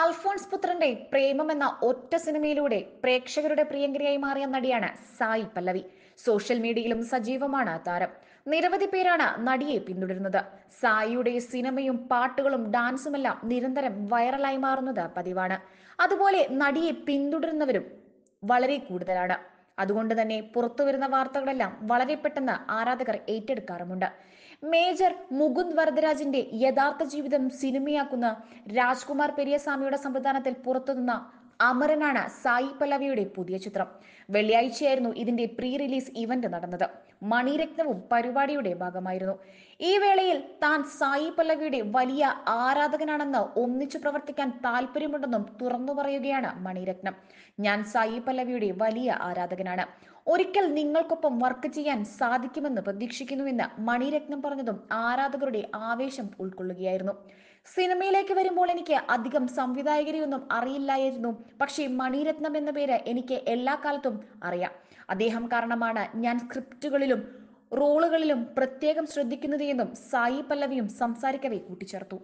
അൽഫോൺസ് പുത്രന്റെ പ്രേമം എന്ന ഒറ്റ സിനിമയിലൂടെ പ്രേക്ഷകരുടെ പ്രിയങ്കരിയായി മാറിയ നടിയാണ് സായി പല്ലവി സോഷ്യൽ മീഡിയയിലും സജീവമാണ് താരം നിരവധി പേരാണ് നടിയെ പിന്തുടരുന്നത് സായിയുടെ സിനിമയും പാട്ടുകളും ഡാൻസുമെല്ലാം നിരന്തരം വൈറലായി മാറുന്നത് പതിവാണ് അതുപോലെ നടിയെ പിന്തുടരുന്നവരും വളരെ കൂടുതലാണ് അതുകൊണ്ട് തന്നെ പുറത്തു വരുന്ന വാർത്തകളെല്ലാം വളരെ പെട്ടെന്ന് ആരാധകർ ഏറ്റെടുക്കാറുമുണ്ട് മേജർ മുകുന്ദ് വരദരാജിന്റെ യഥാർത്ഥ ജീവിതം സിനിമയാക്കുന്ന രാജ്കുമാർ പെരിയസ്വാമിയുടെ സംവിധാനത്തിൽ പുറത്തുനിന്ന അമരനാണ് സായി പല്ലവിയുടെ പുതിയ ചിത്രം വെള്ളിയാഴ്ചയായിരുന്നു ഇതിന്റെ പ്രീ റിലീസ് ഇവന്റ് നടന്നത് മണിരത്നവും പരിപാടിയുടെ ഭാഗമായിരുന്നു ഈ വേളയിൽ താൻ സായി പല്ലവിയുടെ വലിയ ആരാധകനാണെന്ന് ഒന്നിച്ചു പ്രവർത്തിക്കാൻ താല്പര്യമുണ്ടെന്നും തുറന്നു പറയുകയാണ് മണിരത്നം ഞാൻ സായി പല്ലവിയുടെ വലിയ ആരാധകനാണ് ഒരിക്കൽ നിങ്ങൾക്കൊപ്പം വർക്ക് ചെയ്യാൻ സാധിക്കുമെന്ന് പ്രതീക്ഷിക്കുന്നുവെന്ന് മണിരത്നം പറഞ്ഞതും ആരാധകരുടെ ആവേശം ഉൾക്കൊള്ളുകയായിരുന്നു സിനിമയിലേക്ക് വരുമ്പോൾ എനിക്ക് അധികം സംവിധായകരെയൊന്നും അറിയില്ലായിരുന്നു പക്ഷേ മണിരത്നം എന്ന പേര് എനിക്ക് എല്ലാ കാലത്തും അറിയാം അദ്ദേഹം കാരണമാണ് ഞാൻ സ്ക്രിപ്റ്റുകളിലും റോളുകളിലും പ്രത്യേകം ശ്രദ്ധിക്കുന്നത് എന്നും സായി പല്ലവിയും സംസാരിക്കവേ കൂട്ടിച്ചേർത്തു